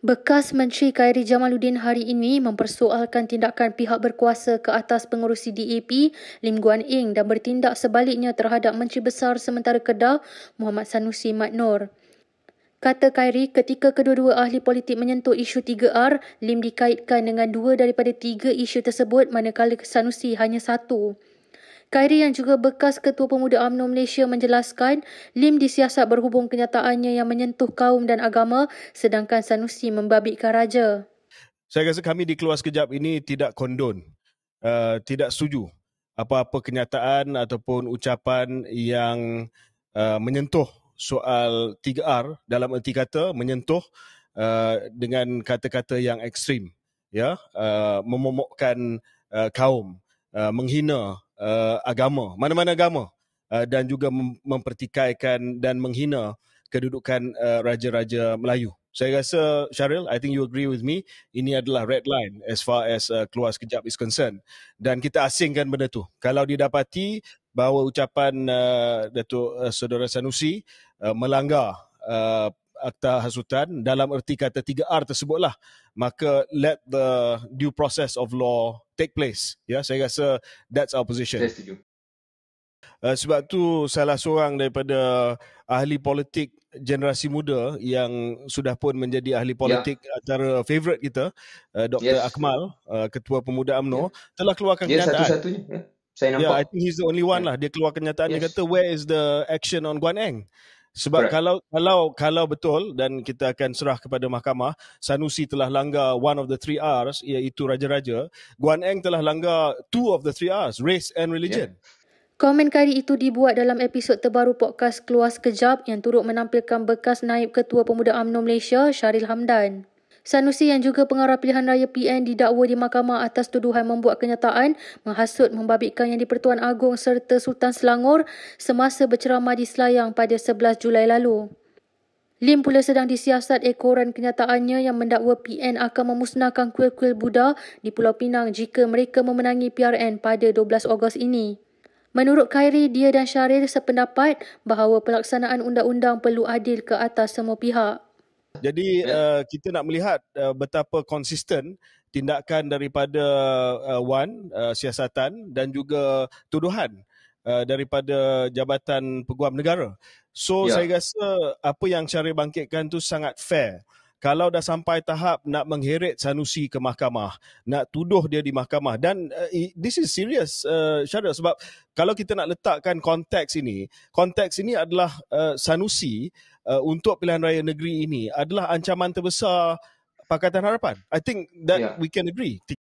Bekas Menteri Khairi Jamaluddin hari ini mempersoalkan tindakan pihak berkuasa ke atas pengurusi DAP Lim Guan Eng dan bertindak sebaliknya terhadap Menteri Besar Sementara Kedah Muhammad Sanusi Mat Nor. Kata Khairi, ketika kedua-dua ahli politik menyentuh isu 3R, Lim dikaitkan dengan dua daripada tiga isu tersebut manakala Sanusi hanya satu. Khairi yang juga bekas Ketua Pemuda UMNO Malaysia menjelaskan Lim disiasat berhubung kenyataannya yang menyentuh kaum dan agama sedangkan Sanusi membabitkan raja. Saya rasa kami di dikeluar sekejap ini tidak kondon, uh, tidak setuju apa-apa kenyataan ataupun ucapan yang uh, menyentuh soal 3R dalam erti kata menyentuh uh, dengan kata-kata yang ekstrim ya uh, memomokkan uh, kaum uh, menghina uh, agama, mana-mana agama uh, dan juga mempertikaikan dan menghina kedudukan uh, raja-raja Melayu. Saya rasa Syaril, I think you agree with me, ini adalah red line as far as uh, keluar sekejap is concerned dan kita asingkan benda tu. Kalau didapati bahawa ucapan uh, Datuk uh, Saudara Sanusi uh, melanggar uh, akta hasutan dalam erti kata 3R tersebutlah maka let the due process of law take place ya yeah, saya rasa that's our position uh, sebab tu salah seorang daripada ahli politik generasi muda yang sudah pun menjadi ahli ya. politik yeah. antara favorite kita uh, Dr yes. Akmal uh, ketua pemuda AMNO, yeah. telah keluarkan yeah, kenyataan satu satunya yeah. saya nampak yeah i think he's the only one yeah. lah dia keluarkan kenyataan yes. dia kata where is the action on Guan Eng sebab Correct. kalau kalau kalau betul dan kita akan serah kepada mahkamah, Sanusi telah langgar one of the three R's iaitu raja-raja. Guan Eng telah langgar two of the three R's, race and religion. Yeah. Komen kali itu dibuat dalam episod terbaru podcast Keluas Kejap yang turut menampilkan bekas naib ketua pemuda UMNO Malaysia, Syaril Hamdan. Sanusi yang juga pengarah pilihan raya PN didakwa di mahkamah atas tuduhan membuat kenyataan menghasut membabitkan yang di-Pertuan Agong serta Sultan Selangor semasa berceramah di Selayang pada 11 Julai lalu. Lim pula sedang disiasat ekoran kenyataannya yang mendakwa PN akan memusnahkan kuil-kuil Buddha di Pulau Pinang jika mereka memenangi PRN pada 12 Ogos ini. Menurut Khairi, dia dan Syaril sependapat bahawa pelaksanaan undang-undang perlu adil ke atas semua pihak. Jadi yeah. Ya. uh, kita nak melihat uh, betapa konsisten tindakan daripada uh, Wan uh, siasatan dan juga tuduhan uh, daripada Jabatan Peguam Negara. So yeah. saya rasa apa yang Syarif bangkitkan tu sangat fair kalau dah sampai tahap nak mengheret Sanusi ke mahkamah, nak tuduh dia di mahkamah dan uh, this is serious uh, eh, Syarul sebab kalau kita nak letakkan konteks ini, konteks ini adalah uh, Sanusi uh, untuk pilihan raya negeri ini adalah ancaman terbesar Pakatan Harapan. I think that yeah. we can agree.